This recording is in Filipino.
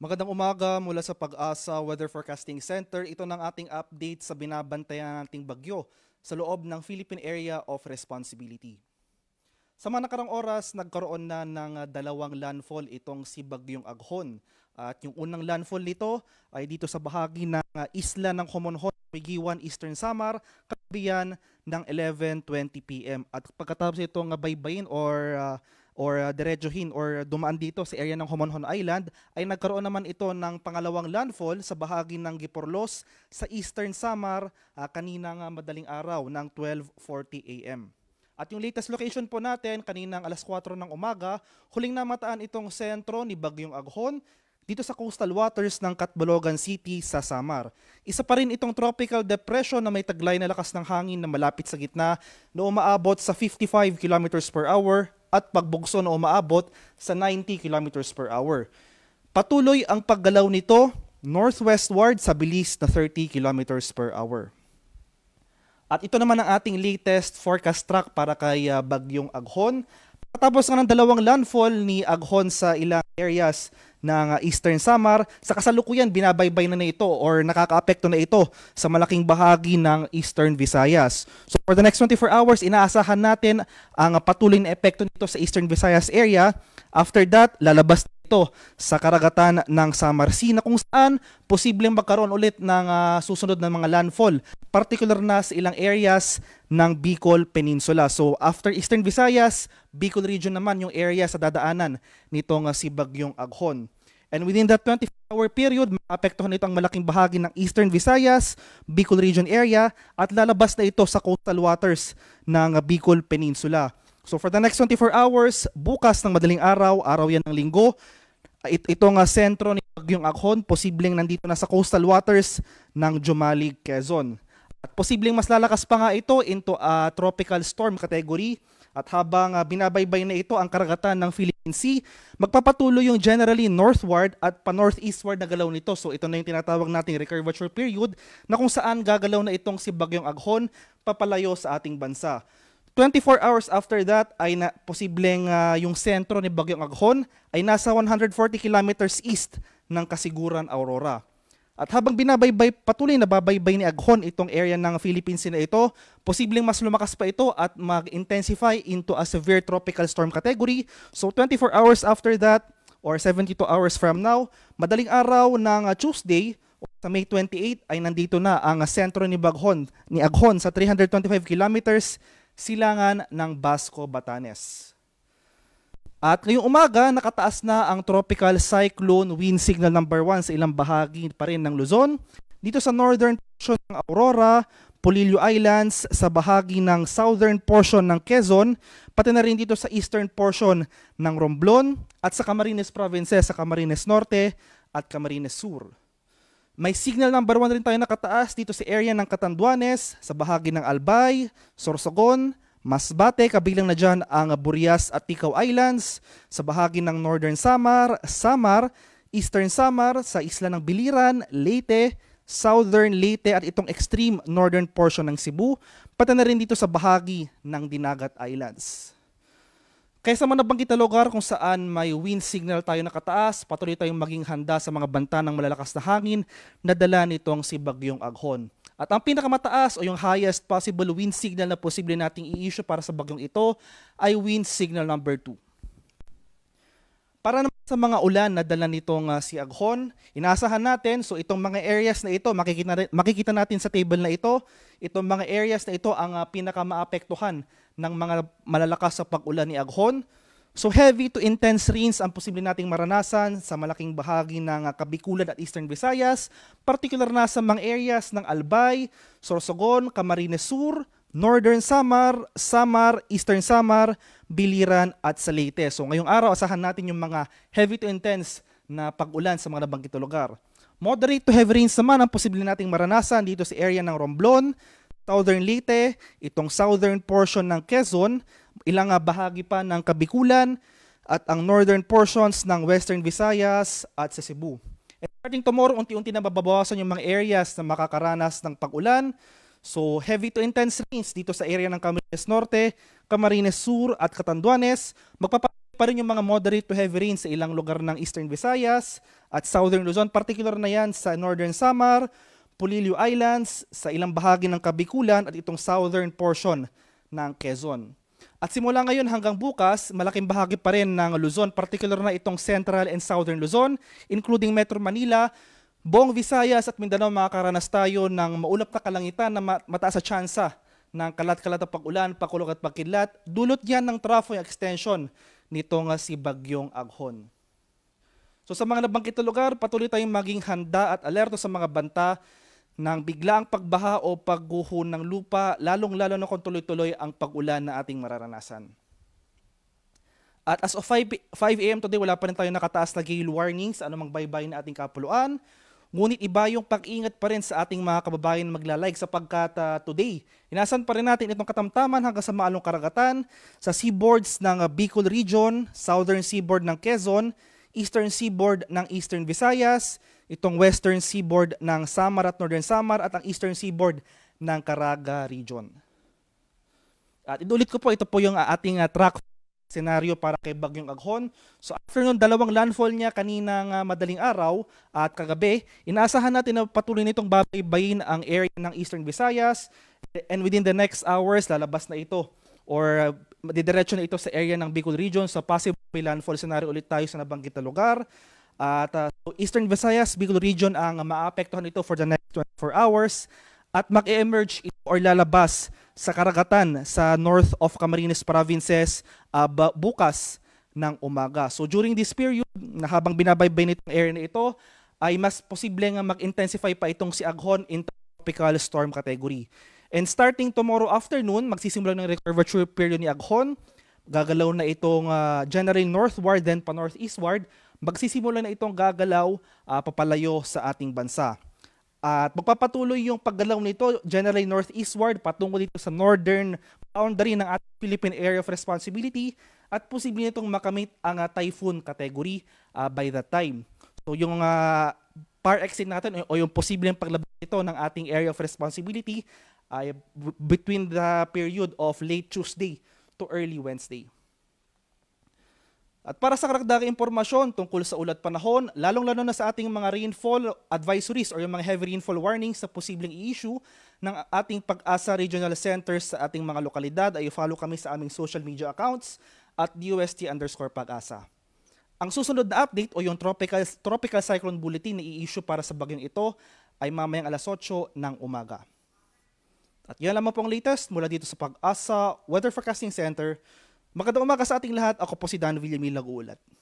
Magandang umaga mula sa Pag-asa Weather Forecasting Center. Ito ng ating update sa binabantayan nating bagyo sa loob ng Philippine Area of Responsibility. Sa mga nakarang oras, nagkaroon na ng dalawang landfall itong si Bagyong Aghon. At yung unang landfall nito ay dito sa bahagi ng isla ng Comonhon, Migiwan, Eastern Samar, kabiyan ng 11.20pm. At pagkatapos itong baybayin or uh, or uh, diretsuhin or dumaan dito sa area ng Homonhon Island ay nagkaroon naman ito ng pangalawang landfall sa bahagi ng Giporlos sa Eastern Samar uh, ah, kaninang uh, madaling araw ng 12.40 a.m. At yung latest location po natin, kaninang alas 4 ng umaga, huling namataan itong sentro ni Bagyong Aghon dito sa coastal waters ng Katbalogan City sa Samar. Isa pa rin itong tropical depression na may taglay na lakas ng hangin na malapit sa gitna na umaabot sa 55 kilometers per hour at pagbugso na umaabot sa 90 km per hour. Patuloy ang paggalaw nito northwestward sa bilis na 30 km per hour. At ito naman ang ating latest forecast track para kay uh, Bagyong Aghon. Patapos nga ng dalawang landfall ni Aghon sa ilang areas ng ah, Eastern Samar. Sa kasalukuyan, binabaybay na, na ito or nakakaapekto na ito sa malaking bahagi ng Eastern Visayas. So for the next 24 hours, inaasahan natin ang patuloy na epekto nito sa Eastern Visayas area. After that, lalabas ito sa karagatan ng Samar Sea kung saan posibleng magkaroon ulit ng uh, susunod na mga landfall, particular na sa ilang areas ng Bicol Peninsula. So after Eastern Visayas, Bicol region naman yung area sa dadaanan nitong uh, si Bagyong Aghon. And within that 24-hour period, maapektuhan ito ang malaking bahagi ng Eastern Visayas, Bicol region area, at lalabas na ito sa coastal waters ng ah, Bicol Peninsula. So for the next 24 hours, bukas ng madaling araw, araw yan ng linggo, it, itong uh, sentro ni Bagyong Aghon, posibleng nandito na sa coastal waters ng Jumalig, Quezon. At posibleng mas lalakas pa nga ito into a tropical storm category. At habang uh, binabaybay na ito ang karagatan ng Philippine Sea, magpapatuloy yung generally northward at pa-northeastward na galaw nito. So ito na yung tinatawag nating recurvature period na kung saan gagalaw na itong si Bagyong Aghon papalayo sa ating bansa. 24 hours after that ay na, posibleng uh, yung sentro ni Bagyong Aghon ay nasa 140 kilometers east ng kasiguran Aurora. At habang binabaybay, patuloy na babaybay ni Aghon itong area ng Philippines na ito, posibleng mas lumakas pa ito at mag-intensify into a severe tropical storm category. So 24 hours after that, or 72 hours from now, madaling araw ng uh, Tuesday, sa May 28 ay nandito na ang sentro ni Baghon, ni Aghon sa 325 kilometers silangan ng Basco, Batanes. At ngayong umaga, nakataas na ang Tropical Cyclone Wind Signal number 1 sa ilang bahagi pa rin ng Luzon. Dito sa northern portion ng Aurora, Polillo Islands, sa bahagi ng southern portion ng Quezon, pati na rin dito sa eastern portion ng Romblon at sa Camarines Provinces, sa Camarines Norte at Camarines Sur. May signal number 1 rin tayo nakataas dito sa area ng Catanduanes, sa bahagi ng Albay, Sorsogon, Masbate, kabilang na dyan ang Burias at Tikaw Islands, sa bahagi ng Northern Samar, Samar, Eastern Samar, sa isla ng Biliran, Leyte, Southern Leyte at itong extreme northern portion ng Cebu, pati na rin dito sa bahagi ng Dinagat Islands. Kaysa man nabanggit na lugar kung saan may wind signal tayo nakataas, patuloy tayong maging handa sa mga banta ng malalakas na hangin na dala nitong si Bagyong Aghon. At ang pinakamataas o yung highest possible wind signal na posible nating i-issue para sa bagyong ito ay wind signal number 2. Para naman sa mga ulan na dala nitong uh, si Aghon, inaasahan natin, so itong mga areas na ito, makikita, makikita natin sa table na ito, itong mga areas na ito ang uh, pinakamaapektuhan ng mga malalakas sa pag-ulan ni Aghon. So heavy to intense rains ang posible nating maranasan sa malaking bahagi ng ah, Kabikulan at Eastern Visayas, particular na sa mga areas ng Albay, Sorsogon, Camarines Sur, Northern Samar, Samar, Eastern Samar, Biliran at Salete. So ngayong araw, asahan natin yung mga heavy to intense na pag-ulan sa mga nabanggit na lugar. Moderate to heavy rains naman ang posible nating maranasan dito sa area ng Romblon, Southern Leyte, itong southern portion ng Quezon, ilang bahagi pa ng Kabikulan, at ang northern portions ng Western Visayas at sa Cebu. And starting tomorrow, unti-unti na mababawasan yung mga areas na makakaranas ng pag-ulan. So, heavy to intense rains dito sa area ng Camarines Norte, Camarines Sur at Catanduanes. Magpapatuloy pa rin yung mga moderate to heavy rain sa ilang lugar ng Eastern Visayas at Southern Luzon, particular na yan sa Northern Samar, Polillo Islands, sa ilang bahagi ng Kabikulan at itong southern portion ng Quezon. At simula ngayon hanggang bukas, malaking bahagi pa rin ng Luzon, particular na itong Central and Southern Luzon, including Metro Manila, buong Visayas at Mindanao makakaranas tayo ng maulap na kalangitan na mataas sa tsansa ng kalat-kalat at pag-ulan, pakulog at pagkidlat. Dulot yan ng trafo yung extension nitong ah, si Bagyong Aghon. So sa mga nabangkit na lugar, patuloy tayong maging handa at alerto sa mga banta ng biglaang pagbaha o pagguho ng lupa, lalong-lalo na kung tuloy-tuloy ang pag-ulan na ating mararanasan. At as of 5, 5 a.m. today, wala pa rin tayo nakataas na gale warnings, anumang baybay na ating kapuluan. Ngunit iba yung pag-ingat pa rin sa ating mga kababayan na magla-like sapagkat uh, ah, today, inasan pa rin natin itong katamtaman hanggang sa maalong karagatan sa seaboards ng ah, Bicol Region, southern seaboard ng Quezon, eastern seaboard ng Eastern Visayas, itong western seaboard ng Samar at northern Samar at ang eastern seaboard ng Caraga region. At inulit ko po, ito po yung ating ah, track scenario para kay Bagyong Aghon. So after nun, dalawang landfall niya kaninang madaling araw at kagabi, inaasahan natin na patuloy nitong babaybayin ang area ng Eastern Visayas and within the next hours, lalabas na ito or uh, didiretso na ito sa area ng Bicol Region. So possible landfall scenario ulit tayo sa nabanggit na lugar. At uh, so Eastern Visayas, Bicol Region ang maapektuhan ito for the next 24 hours at mag-emerge ito or lalabas sa karagatan sa north of Camarines Provinces uh, bukas ng umaga. So during this period, na habang binabaybay nitong area na ito, ay mas posible nga mag-intensify pa itong si Aghon in tropical storm category. And starting tomorrow afternoon, magsisimula ng recurvature period ni Aghon. Gagalaw na itong uh, generally northward then pa northeastward magsisimula na itong gagalaw uh, papalayo sa ating bansa. At magpapatuloy yung paggalaw nito generally northeastward patungo dito sa northern boundary ng ating Philippine Area of Responsibility at posibleng nitong makamit ang uh, typhoon category uh, by that time. So yung uh, par exit natin o yung posibleng paglabas nito ng ating area of responsibility ay uh, between the period of late Tuesday to early Wednesday. At para sa karagdagang impormasyon tungkol sa ulat panahon, lalong-lalo na sa ating mga rainfall advisories or yung mga heavy rainfall warnings sa posibleng i-issue ng ating pag-asa regional centers sa ating mga lokalidad ay follow kami sa aming social media accounts at DUST underscore pag-asa. Ang susunod na update o yung tropical, tropical cyclone bulletin na i-issue para sa bagyong ito ay mamayang alas 8 ng umaga. At yan lamang po ang latest mula dito sa Pag-asa Weather Forecasting Center Magandang umaga sa ating lahat. Ako po si Dan Villamil nag-uulat.